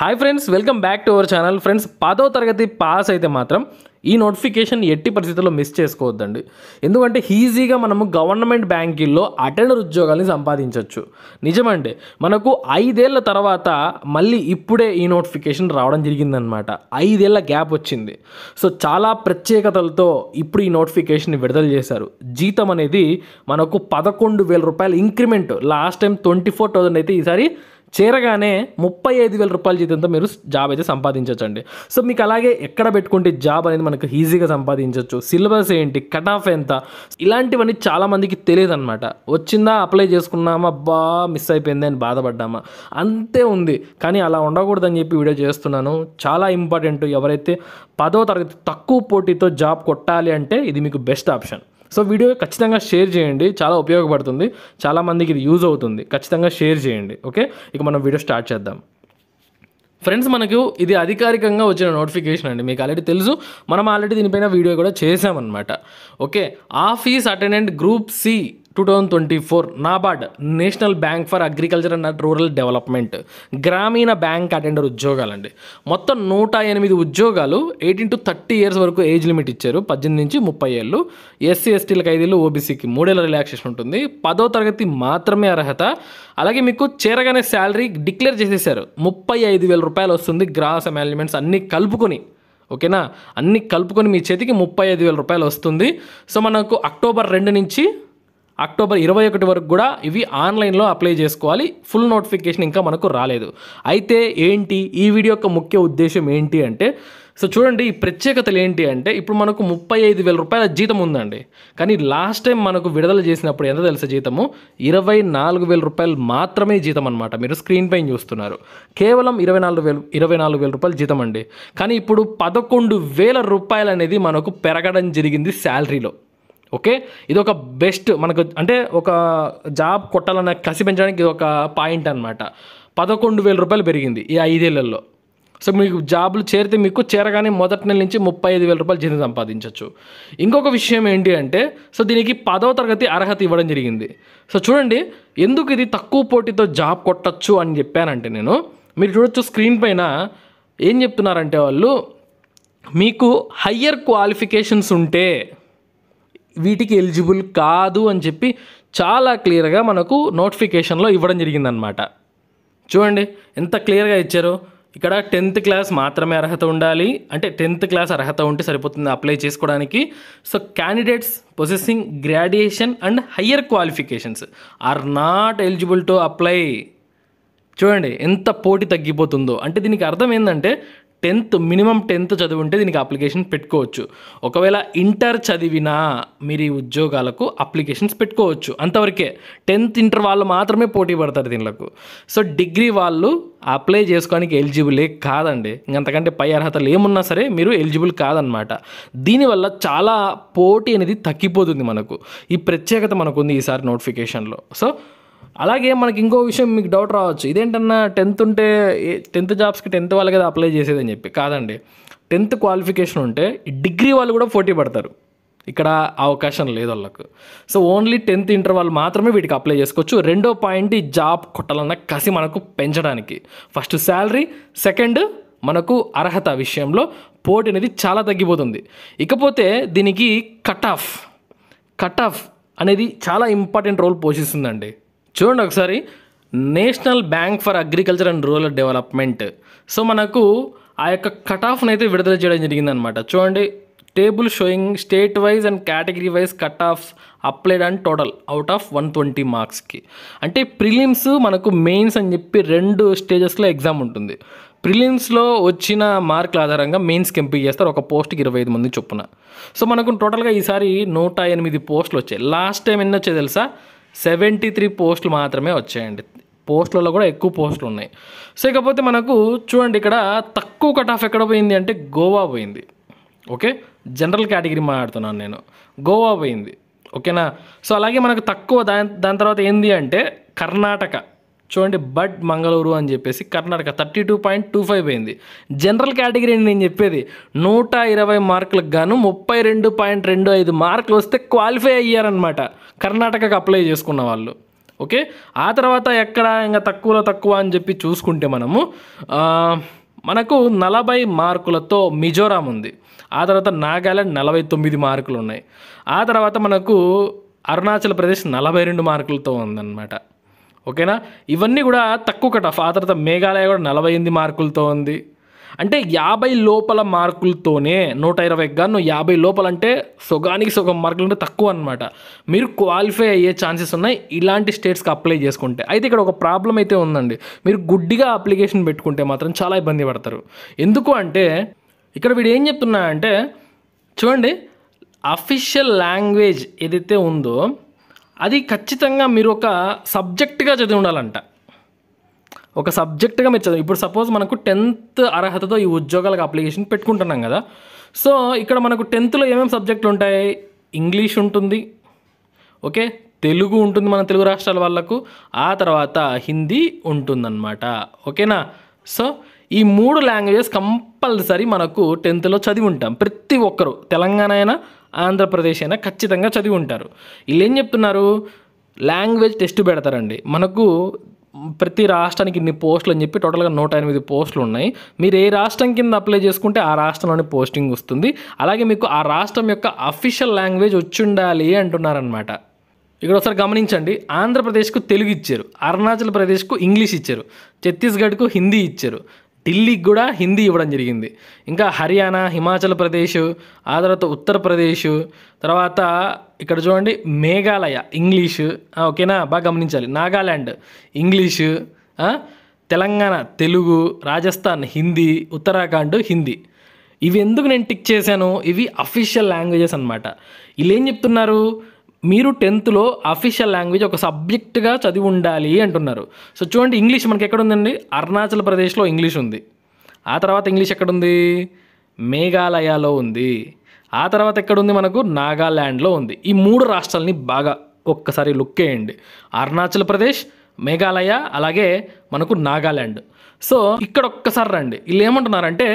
hi friends welcome back to our channel friends పదో తరగతి pass అయితే మాత్రం ఈ నోటిఫికేషన్ ఎట్టి పరిస్థితుల్లో మిస్ చేసుకోవద్దండి ఎందుకంటే ఈజీగా మనము గవర్నమెంట్ బ్యాంకుల్లో అటెండర్ ఉద్యోగాల్ని సంపాదించవచ్చు నిజమండి మనకు ఐదేళ్ల తర్వాత మళ్ళీ ఇప్పుడే ఈ నోటిఫికేషన్ రావడం జరిగిందనమాట ఐదేళ్ల గ్యాప్ వచ్చింది సో చాలా ప్రత్యేకతలతో ఇప్పుడు ఈ నోటిఫికేషన్ విడుదల చేశారు జీతం అనేది మనకు పదకొండు వేల రూపాయల increment last time twenty four thousand అయితే ఈసారి చేరగానే ముప్పై ఐదు వేల రూపాయల జీతంతో మీరు జాబ్ అయితే సంపాదించవచ్చండి సో మీకు అలాగే ఎక్కడ పెట్టుకుంటే జాబ్ అనేది మనకు ఈజీగా సంపాదించవచ్చు సిలబస్ ఏంటి కట్ ఆఫ్ ఎంత ఇలాంటివన్నీ చాలామందికి తెలియదు అనమాట వచ్చిందా అప్లై చేసుకున్నామా బా మిస్ అయిపోయింది అని బాధపడ్డామా అంతే ఉంది కానీ అలా ఉండకూడదని చెప్పి వీడియో చేస్తున్నాను చాలా ఇంపార్టెంట్ ఎవరైతే పదో తరగతి తక్కువ పోటీతో జాబ్ కొట్టాలి అంటే ఇది మీకు బెస్ట్ ఆప్షన్ సో వీడియో ఖచ్చితంగా షేర్ చేయండి చాలా ఉపయోగపడుతుంది చాలామందికి ఇది యూజ్ అవుతుంది ఖచ్చితంగా షేర్ చేయండి ఓకే ఇక మనం వీడియో స్టార్ట్ చేద్దాం ఫ్రెండ్స్ మనకు ఇది అధికారికంగా వచ్చిన నోటిఫికేషన్ అండి మీకు ఆల్రెడీ తెలుసు మనం ఆల్రెడీ దీనిపైన వీడియో కూడా చేసామన్నమాట okay office attendant group C two thousand twenty four NABARD national bank for agriculture and rural development గ్రామీణ బ్యాంక్ అటెండర్ ఉద్యోగాలండి మొత్తం నూట ఎనిమిది ఉద్యోగాలు ఎయిటీన్ టు థర్టీ ఇయర్స్ వరకు ఏజ్ లిమిట్ ఇచ్చారు పద్దెనిమిది నుంచి ముప్పై ఏళ్ళు ఎస్సీ ఎస్టీల ఖైదీలు ఓబీసీకి మూడేళ్ళ రిలాక్సేషన్ ఉంటుంది పదో తరగతి మాత్రమే అర్హత అలాగే మీకు చేరగానే శాలరీ డిక్లేర్ చేసేసారు ముప్పై ఐదు వేల రూపాయలు వస్తుంది గ్రాస్ మేనేజ్మెంట్స్ అన్నీ కలుపుకొని ఓకేనా అన్నీ కలుపుకొని మీ చేతికి ముప్పై ఐదు వేల రూపాయలు వస్తుంది సో మనకు అక్టోబర్ రెండు నుంచి అక్టోబర్ ఇరవై ఒకటి వరకు కూడా ఇవి ఆన్లైన్లో అప్లై చేసుకోవాలి ఫుల్ నోటిఫికేషన్ ఇంకా మనకు రాలేదు అయితే ఏంటి ఈ వీడియో యొక్క ముఖ్య ఉద్దేశం ఏంటి అంటే సో చూడండి ఈ ప్రత్యేకతలు ఏంటి అంటే ఇప్పుడు మనకు ముప్పై ఐదు వేల రూపాయల జీతం ఉందండి కానీ లాస్ట్ టైం మనకు విడుదల చేసినప్పుడు ఎంత తెలుసు జీతము ఇరవై నాలుగు వేల రూపాయలు మాత్రమే జీతం అనమాట మీరు స్క్రీన్ పైన చూస్తున్నారు కేవలం ఇరవై నాలుగు వేలు ఇరవై నాలుగు వేల రూపాయలు జీతం అండి కానీ ఇప్పుడు పదకొండు వేల రూపాయలు అనేది మనకు పెరగడం జరిగింది శాలరీలో ఓకే ఇది ఒక బెస్ట్ మనకు అంటే ఒక జాబ్ కొట్టాలన్న కసి పెంచడానికి ఇది ఒక పాయింట్ అనమాట పదకొండు వేల రూపాయలు పెరిగింది ఈ ఐదేళ్లలో సో మీకు జాబ్లు చేరితే మీకు చేరగానే మొదటి నెల నుంచి ముప్పై ఐదు వేల రూపాయలు జీతం సంపాదించవచ్చు ఇంకొక విషయం ఏంటి అంటే సో దీనికి పదవ తరగతి అర్హత ఇవ్వడం జరిగింది సో చూడండి ఎందుకు ఇది తక్కువ పోటీతో జాబ్ కొట్టచ్చు అని చెప్పానంటే నేను మీరు చూడొచ్చు స్క్రీన్ పైన ఏం చెప్తున్నారంటే వాళ్ళు మీకు హయ్యర్ క్వాలిఫికేషన్స్ ఉంటే వీటికి ఎలిజిబుల్ కాదు అని చెప్పి చాలా క్లియర్గా మనకు నోటిఫికేషన్లో ఇవ్వడం జరిగిందనమాట చూడండి ఎంత క్లియర్గా ఇచ్చారు ఇక్కడ టెన్త్ క్లాస్ మాత్రమే అర్హత ఉండాలి అంటే టెన్త్ క్లాస్ అర్హత ఉంటే సరిపోతుంది అప్లై చేసుకోవడానికి so candidates possessing graduation and higher qualifications are not eligible to apply చూడండి ఎంత పోటీ తగ్గిపోతుందో అంటే దీనికి అర్థం ఏంటంటే టెన్త్ మినిమం టెన్త్ చదివి ఉంటే దీనికి అప్లికేషన్ పెట్టుకోవచ్చు ఒకవేళ ఇంటర్ చదివినా మీరు ఈ ఉద్యోగాలకు అప్లికేషన్స్ పెట్టుకోవచ్చు అంతవరకే టెన్త్ ఇంటర్ వాళ్ళు మాత్రమే పోటీ పడతారు దీనిలకు సో డిగ్రీ వాళ్ళు అప్లై చేసుకోవడానికి ఎలిజిబులే కాదండి ఇంకంతకంటే పై అర్హతలు ఏమున్నా సరే మీరు ఎలిజిబుల్ కాదనమాట దీనివల్ల చాలా పోటీ అనేది తగ్గిపోతుంది మనకు ఈ ప్రత్యేకత మనకుంది ఈసారి నోటిఫికేషన్లో సో అలాగే మనకి ఇంకో విషయం మీకు డౌట్ రావచ్చు ఇదేంటన్నా టెన్త్ ఉంటే టెన్త్ జాబ్స్కి టెన్త్ వాళ్ళకి కదా అప్లై చేసేది అని చెప్పి కాదండి టెన్త్ క్వాలిఫికేషన్ ఉంటే డిగ్రీ వాళ్ళు కూడా పోటీ పడతారు ఇక్కడ అవకాశం లేదు వాళ్ళకు సో ఓన్లీ టెన్త్ ఇంటర్ వాళ్ళు మాత్రమే వీటికి అప్లై చేసుకోవచ్చు రెండో పాయింట్ ఈ జాబ్ కొట్టాలన్న కసి మనకు పెంచడానికి ఫస్ట్ శాలరీ సెకండ్ మనకు అర్హత విషయంలో పోటీ అనేది చాలా తగ్గిపోతుంది ఇకపోతే దీనికి కట్ ఆఫ్ కట్ ఆఫ్ అనేది చాలా ఇంపార్టెంట్ రోల్ పోషిస్తుందండి చూడండి ఒకసారి national bank for agriculture and rural development so మనకు ఆ యొక్క కట్ ఆఫ్ని అయితే విడుదల చేయడం జరిగిందనమాట చూడండి table showing state wise and category wise cut off applied and total out of one twenty మార్క్స్కి అంటే ప్రిలిమ్స్ మనకు మెయిన్స్ అని చెప్పి రెండు స్టేజెస్లో ఎగ్జామ్ ఉంటుంది ప్రిలిమ్స్లో వచ్చిన మార్కుల ఆధారంగా మెయిన్స్కి ఎంపీ చేస్తారు ఒక పోస్ట్కి ఇరవై ఐదు మంది చొప్పున సో మనకు టోటల్గా ఈసారి నూట ఎనిమిది పోస్టులు వచ్చాయి లాస్ట్ టైం ఎన్ని వచ్చాయి తెలుసా సెవెంటీ త్రీ పోస్టులు మాత్రమే వచ్చాయండి పోస్టులలో కూడా ఎక్కువ పోస్టులు ఉన్నాయి సో ఇకపోతే మనకు చూడండి ఇక్కడ తక్కువ కట్ ఆఫ్ ఎక్కడ పోయింది అంటే గోవా పోయింది ఓకే జనరల్ కేటగిరీ మాట్లాడుతున్నాను నేను గోవా పోయింది ఓకేనా సో అలాగే మనకు తక్కువ దాని దాని తర్వాత ఏంది అంటే కర్ణాటక చూడండి బట్ మంగళూరు అని చెప్పేసి Karnataka thirty two point two five అయింది జనరల్ కేటగిరీ నేను చెప్పేది నూట ఇరవై మార్కులకు గాను ముప్పై రెండు పాయింట్ రెండు ఐదు మార్కులు వస్తే క్వాలిఫై అయ్యారనమాట కర్ణాటకకు అప్లై చేసుకున్న వాళ్ళు ఓకే ఆ తర్వాత ఎక్కడ ఇంకా తక్కువలో తక్కువ అని చెప్పి చూసుకుంటే మనము మనకు నలభై మార్కులతో మిజోరాం ఉంది ఆ తర్వాత నాగాలాండ్ నలభై తొమ్మిది మార్కులు ఉన్నాయి ఆ తర్వాత మనకు అరుణాచల్ ప్రదేశ్ నలభై రెండు మార్కులతో ఉందన్నమాట ఓకేనా ఇవన్నీ కూడా తక్కువ ఆఫ్ ఆ తర్వాత మేఘాలయ కూడా నలభై ఎనిమిది మార్కులతో ఉంది అంటే యాభై లోపల మార్కులతోనే నూట ఇరవై గాను యాభై లోపల అంటే సొగానికి సొగం మార్కులు అంటే తక్కువ అనమాట మీరు క్వాలిఫై అయ్యే ఛాన్సెస్ ఉన్నాయి ఇలాంటి స్టేట్స్కి అప్లై చేసుకుంటే అయితే ఇక్కడ ఒక ప్రాబ్లం అయితే ఉందండి మీరు గుడ్డిగా అప్లికేషన్ పెట్టుకుంటే మాత్రం చాలా ఇబ్బంది పడతారు ఎందుకు అంటే ఇక్కడ వీడు ఏం చెప్తున్నా అంటే చూడండి అఫీషియల్ లాంగ్వేజ్ ఏదైతే ఉందో అది ఖచ్చితంగా మీరు ఒక సబ్జెక్ట్గా చదివి ఉండాలంట ఒక సబ్జెక్ట్గా మీరు చదివి ఇప్పుడు సపోజ్ మనకు టెన్త్ అర్హతతో ఈ ఉద్యోగాలకు అప్లికేషన్ పెట్టుకుంటున్నాం కదా సో ఇక్కడ మనకు టెన్త్లో ఏమేమి సబ్జెక్టులు ఉంటాయి ఇంగ్లీష్ ఉంటుంది ఓకే తెలుగు ఉంటుంది మన తెలుగు రాష్ట్రాల వాళ్ళకు ఆ తర్వాత హిందీ ఉంటుందన్నమాట ఓకేనా సో ఈ మూడు లాంగ్వేజెస్ కంపల్సరీ మనకు టెన్త్లో చదివి ఉంటాం ప్రతి ఒక్కరు తెలంగాణ అయినా ఆంధ్రప్రదేశ్ అయినా ఖచ్చితంగా చదివి ఉంటారు వీళ్ళు ఏం చెప్తున్నారు లాంగ్వేజ్ టెస్ట్ పెడతారండి మనకు ప్రతి రాష్ట్రానికి ఇన్ని పోస్టులు అని చెప్పి టోటల్గా నూట ఎనిమిది పోస్టులు ఉన్నాయి మీరు ఏ రాష్ట్రం కింద అప్లై చేసుకుంటే ఆ రాష్ట్రంలోని పోస్టింగ్ వస్తుంది అలాగే మీకు ఆ రాష్ట్రం యొక్క అఫీషియల్ లాంగ్వేజ్ వచ్చి ఉండాలి అంటున్నారనమాట ఇక్కడ ఒకసారి గమనించండి ఆంధ్రప్రదేశ్కు తెలుగు ఇచ్చారు అరుణాచల్ ప్రదేశ్కు ఇంగ్లీష్ ఇచ్చారు ఛత్తీస్గఢ్కు హిందీ ఇచ్చారు ఢిల్లీకి కూడా హిందీ ఇవ్వడం జరిగింది ఇంకా హర్యానా హిమాచల్ ప్రదేశ్ ఆ తర్వాత ఉత్తరప్రదేశ్ తర్వాత ఇక్కడ చూడండి మేఘాలయ ఇంగ్లీషు ఓకేనా బాగా గమనించాలి నాగాల్యాండ్ ఇంగ్లీషు తెలంగాణ తెలుగు రాజస్థాన్ హిందీ ఉత్తరాఖండ్ హిందీ ఇవి ఎందుకు నేను టిక్ చేశాను ఇవి అఫీషియల్ లాంగ్వేజెస్ అనమాట వీళ్ళు ఏం చెప్తున్నారు మీరు టెన్త్లో అఫీషియల్ లాంగ్వేజ్ ఒక సబ్జెక్ట్గా చదివి ఉండాలి అంటున్నారు సో చూడండి ఇంగ్లీష్ మనకి ఎక్కడ ఉందండి అరుణాచల్ ప్రదేశ్లో ఇంగ్లీష్ ఉంది ఆ తర్వాత ఇంగ్లీష్ ఎక్కడుంది మేఘాలయలో ఉంది ఆ తర్వాత ఎక్కడుంది మనకు నాగాల్యాండ్లో ఉంది ఈ మూడు రాష్ట్రాలని బాగా ఒక్కసారి లుక్ వేయండి అరుణాచల్ ప్రదేశ్ మేఘాలయ అలాగే మనకు నాగాల్యాండ్ సో ఇక్కడ ఒక్కసారి రండి వీళ్ళు ఏమంటున్నారంటే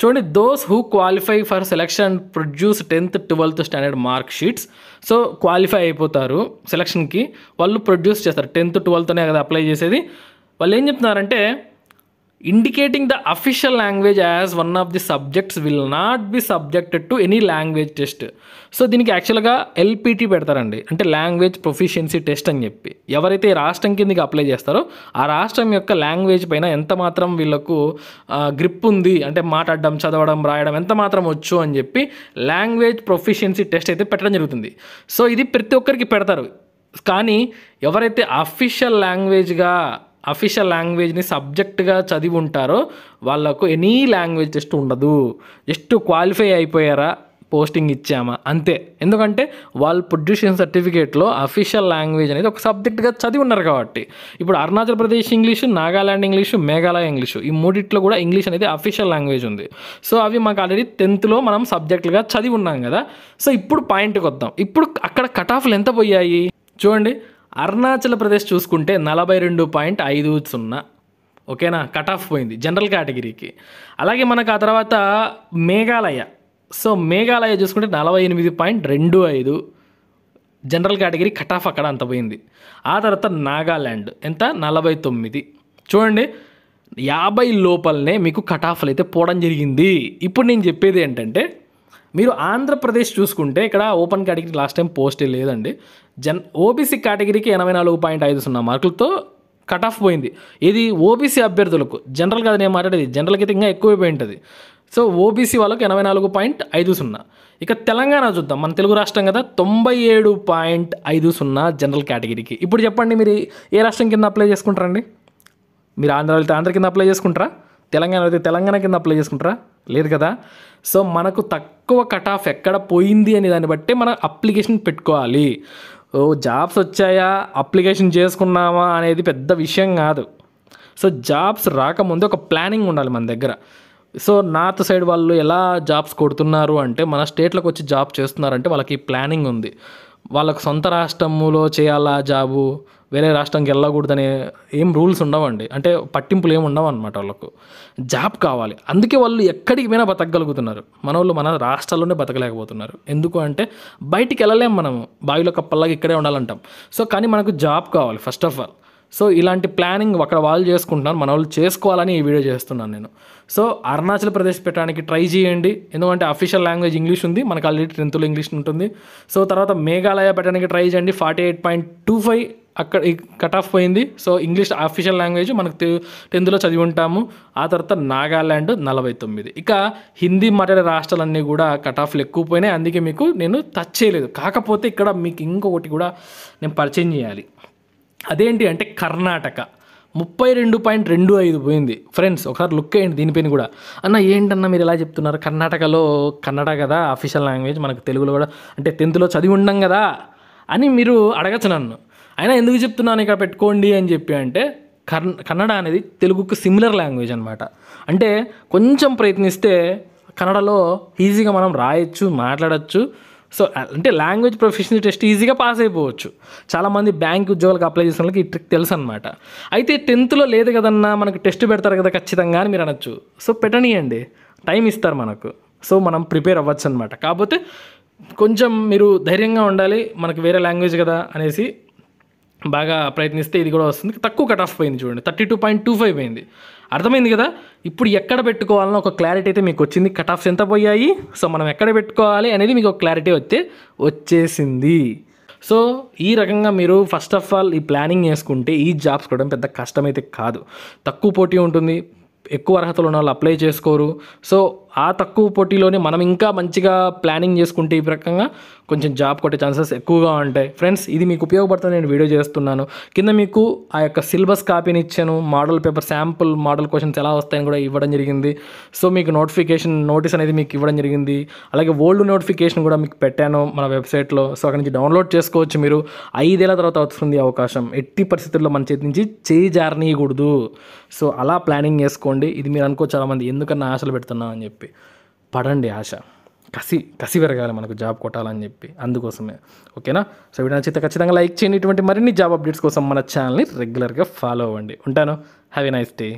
చూడండి those who qualify for selection produce tenth twelfth standard mark sheets so qualify అయిపోతారు సెలక్షన్కి వాళ్ళు ప్రొడ్యూస్ చేస్తారు టెన్త్ ట్వెల్త్ అనే కదా అప్లై చేసేది వాళ్ళు ఏం చెప్తున్నారంటే indicating the official language as one of the subjects will not be subjected to any language test so దీనికి యాక్చువల్గా ఎల్పిటీ పెడతారండి అంటే లాంగ్వేజ్ ప్రొఫిషియన్సీ టెస్ట్ అని చెప్పి ఎవరైతే రాష్ట్రం కిందకి అప్లై చేస్తారో ఆ రాష్ట్రం యొక్క లాంగ్వేజ్ పైన ఎంత మాత్రం వీళ్ళకు గ్రిప్ ఉంది అంటే మాట్లాడడం చదవడం రాయడం ఎంత మాత్రం వచ్చు అని చెప్పి లాంగ్వేజ్ ప్రొఫిషియన్సీ టెస్ట్ అయితే పెట్టడం జరుగుతుంది సో ఇది ప్రతి ఒక్కరికి పెడతారు కానీ ఎవరైతే అఫీషియల్ లాంగ్వేజ్గా అఫీషియల్ లాంగ్వేజ్ని సబ్జెక్ట్గా చదివి ఉంటారో వాళ్ళకు ఎనీ లాంగ్వేజ్ టెస్ట్ ఉండదు జస్ట్ క్వాలిఫై అయిపోయారా పోస్టింగ్ ఇచ్చామా అంతే ఎందుకంటే వాళ్ళు పొడ్యూషన్ సర్టిఫికేట్లో అఫీషియల్ లాంగ్వేజ్ అనేది ఒక సబ్జెక్ట్గా చదివి ఉన్నారు కాబట్టి ఇప్పుడు Arunachal Pradesh English Nagaland English Meghalaya English ఈ మూడిట్లో కూడా ఇంగ్లీష్ అనేది అఫీషియల్ లాంగ్వేజ్ ఉంది సో అవి మాకు ఆల్రెడీ టెన్త్లో మనం సబ్జెక్టులుగా చదివి ఉన్నాం కదా సో ఇప్పుడు పాయింట్కి వద్దాం ఇప్పుడు అక్కడ కట్ ఆఫ్లు ఎంత పోయాయి చూడండి అరుణాచల్ ప్రదేశ్ చూసుకుంటే నలభై రెండు పాయింట్ ఐదు సున్నా ఓకేనా కట్ ఆఫ్ పోయింది జనరల్ కేటగిరీకి అలాగే మనకు ఆ తర్వాత మేఘాలయ సో మేఘాలయ చూసుకుంటే నలభై ఎనిమిది పాయింట్ రెండు ఐదు జనరల్ కేటగిరీ కట్ ఆఫ్ అక్కడ అంత పోయింది ఆ తర్వాత నాగాల్యాండ్ ఎంత నలభై తొమ్మిది చూడండి యాభై లోపలనే మీకు కట్ ఆఫ్లు అయితే పోవడం జరిగింది ఇప్పుడు నేను చెప్పేది ఏంటంటే మీరు ఆంధ్రప్రదేశ్ చూసుకుంటే ఇక్కడ ఓపెన్ కేటగిరీ లాస్ట్ టైం పోస్టే లేదండి జన్ ఓబీసీ కేటగిరీకి ఎనభై నాలుగు పాయింట్ ఐదు సున్నా మార్కులతో కట్ ఆఫ్ పోయింది ఇది ఓబీసీ అభ్యర్థులకు జనరల్ కదా నేను మాట్లాడేది జనరల్కి అయితే ఇంకా ఎక్కువైపోయి ఉంటుంది సో ఓబీసీ వాళ్ళకు ఎనభై నాలుగు పాయింట్ ఐదు సున్నా ఇక తెలంగాణ చూద్దాం మన తెలుగు రాష్ట్రం కదా తొంభై ఏడు పాయింట్ ఐదు సున్నా జనరల్ కేటగిరీకి ఇప్పుడు చెప్పండి మీరు ఏ రాష్ట్రం కింద అప్లై చేసుకుంటారండి మీరు ఆంధ్ర వెళ్తే ఆంధ్ర కింద అప్లై చేసుకుంటారా తెలంగాణ అయితే తెలంగాణ కింద అప్లై చేసుకుంటారా లేదు కదా సో మనకు తక్కువ కట్ ఆఫ్ ఎక్కడ పోయింది అనే దాన్ని బట్టి మనం అప్లికేషన్ పెట్టుకోవాలి ఓ జాబ్స్ వచ్చాయా అప్లికేషన్ చేసుకున్నామా అనేది పెద్ద విషయం కాదు సో జాబ్స్ రాకముందే ఒక ప్లానింగ్ ఉండాలి మన దగ్గర సో నార్త్ సైడ్ వాళ్ళు ఎలా జాబ్స్ కొడుతున్నారు అంటే మన స్టేట్లకు వచ్చి జాబ్ చేస్తున్నారంటే వాళ్ళకి ప్లానింగ్ ఉంది వాళ్ళకు సొంత రాష్ట్రములో చేయాలా జాబు వేరే రాష్ట్రంకి వెళ్ళకూడదనే ఏం రూల్స్ ఉండవండి అంటే పట్టింపులు ఏమి ఉండవు అనమాట వాళ్ళకు జాబ్ కావాలి అందుకే వాళ్ళు ఎక్కడికి పోయినా బతకగలుగుతున్నారు మన వాళ్ళు మన రాష్ట్రాల్లోనే బతకలేకపోతున్నారు ఎందుకు అంటే బయటికి వెళ్ళలేము మనము బావిలో కప్పల్లాగా ఇక్కడే ఉండాలంటాం సో కానీ మనకు జాబ్ కావాలి ఫస్ట్ ఆఫ్ ఆల్ సో ఇలాంటి ప్లానింగ్ అక్కడ వాళ్ళు చేసుకుంటున్నారు మన వాళ్ళు చేసుకోవాలని ఈ వీడియో చేస్తున్నాను నేను సో అరుణాచల్ ప్రదేశ్ పెట్టడానికి ట్రై చేయండి ఎందుకంటే అఫీషియల్ లాంగ్వేజ్ ఇంగ్లీష్ ఉంది మనకు ఆల్రెడీ టెన్త్లో ఇంగ్లీష్ ఉంటుంది సో తర్వాత మేఘాలయ పెట్టడానికి ట్రై చేయండి forty eight point two five అక్కడ కట్ ఆఫ్ పోయింది సో ఇంగ్లీష్ అఫీషియల్ లాంగ్వేజ్ మనకు టెన్త్లో చదివి ఉంటాము ఆ తర్వాత నాగాల్యాండ్ నలభై తొమ్మిది ఇక హిందీ మాట్లాడే రాష్ట్రాలన్నీ కూడా కట్ ఆఫ్లు ఎక్కువ పోయినాయి అందుకే మీకు నేను టచ్ చేయలేదు కాకపోతే ఇక్కడ మీకు ఇంకొకటి కూడా నేను పరిచయం చేయాలి అదేంటి అంటే కర్ణాటక ముప్పై రెండు పాయింట్ రెండు ఐదు పోయింది ఫ్రెండ్స్ ఒకసారి లుక్ అయ్యింది దీనిపైన కూడా అన్న ఏంటన్న మీరు ఎలా చెప్తున్నారు కర్ణాటకలో కన్నడ కదా అఫీషియల్ లాంగ్వేజ్ మనకు తెలుగులో కూడా అంటే టెన్త్లో చదివి ఉండం కదా అని మీరు అడగచ్చు నన్ను అయినా ఎందుకు చెప్తున్నాను ఇక్కడ పెట్టుకోండి అని చెప్పి అంటే కర్ కన్నడ అనేది తెలుగుకు సిమిలర్ లాంగ్వేజ్ అనమాట అంటే కొంచెం ప్రయత్నిస్తే కన్నడలో ఈజీగా మనం రాయొచ్చు మాట్లాడచ్చు సో అంటే లాంగ్వేజ్ ప్రొఫెషనల్ టెస్ట్ ఈజీగా పాస్ అయిపోవచ్చు చాలామంది బ్యాంక్ ఉద్యోగాలకు అప్లై చేసిన వాళ్ళకి ఈ ట్రిక్ తెలుసు అనమాట అయితే టెన్త్లో లేదు కదన్నా మనకు టెస్ట్ పెడతారు కదా ఖచ్చితంగా అని మీరు అనొచ్చు సో పెట్టనియండి టైం ఇస్తారు మనకు సో మనం ప్రిపేర్ అవ్వచ్చు అనమాట కాకపోతే కొంచెం మీరు ధైర్యంగా ఉండాలి మనకు వేరే లాంగ్వేజ్ కదా అనేసి బాగా ప్రయత్నిస్తే ఇది కూడా వస్తుంది తక్కువ కట్ ఆఫ్ పోయింది చూడండి thirty two point two five పోయింది అర్థమైంది కదా ఇప్పుడు ఎక్కడ పెట్టుకోవాలని ఒక క్లారిటీ అయితే మీకు వచ్చింది కట్ ఆఫ్స్ ఎంత పోయాయి సో మనం ఎక్కడ పెట్టుకోవాలి అనేది మీకు ఒక క్లారిటీ వస్తే వచ్చేసింది సో ఈ రకంగా మీరు ఫస్ట్ ఆఫ్ ఆల్ ఈ ప్లానింగ్ చేసుకుంటే ఈ జాబ్స్ కూడా పెద్ద కష్టమైతే కాదు తక్కువ పోటీ ఉంటుంది ఎక్కువ అర్హతలు ఉన్న వాళ్ళు అప్లై చేసుకోరు సో ఆ తక్కువ పోటీలోనే మనం ఇంకా మంచిగా ప్లానింగ్ చేసుకుంటే ఈ రకంగా కొంచెం జాబ్ కొట్టే ఛాన్సెస్ ఎక్కువగా ఉంటాయి ఫ్రెండ్స్ ఇది మీకు ఉపయోగపడుతుంది నేను వీడియో చేస్తున్నాను కింద మీకు ఆ యొక్క సిలబస్ కాపీని ఇచ్చాను model paper sample model questions ఎలా వస్తాయని కూడా ఇవ్వడం జరిగింది సో మీకు నోటిఫికేషన్ నోటీస్ అనేది మీకు ఇవ్వడం జరిగింది అలాగే ఓల్డ్ నోటిఫికేషన్ కూడా మీకు పెట్టాను మన వెబ్సైట్లో సో అక్కడి నుంచి డౌన్లోడ్ చేసుకోవచ్చు మీరు ఐదేళ్ల తర్వాత వస్తుంది అవకాశం ఎట్టి పరిస్థితుల్లో మన చేతి నుంచి చేయి జారనీయకూడదు సో అలా ప్లానింగ్ చేసుకోండి ఇది మీరు అనుకో చాలామంది ఎందుకన్నా ఆశలు పెడుతున్నామని అని చెప్పి చెప్పి పడండి ఆశ కసి కసి పెరగాలి మనకు జాబ్ కొట్టాలని చెప్పి అందుకోసమే ఓకేనా సో వీడియో నచ్చితే ఖచ్చితంగా లైక్ చేయండి ఇటువంటి మరిన్ని జాబ్ అప్డేట్స్ కోసం మన ఛానల్ని రెగ్యులర్గా ఫాలో అవ్వండి ఉంటాను హ్యావీ నైస్ డే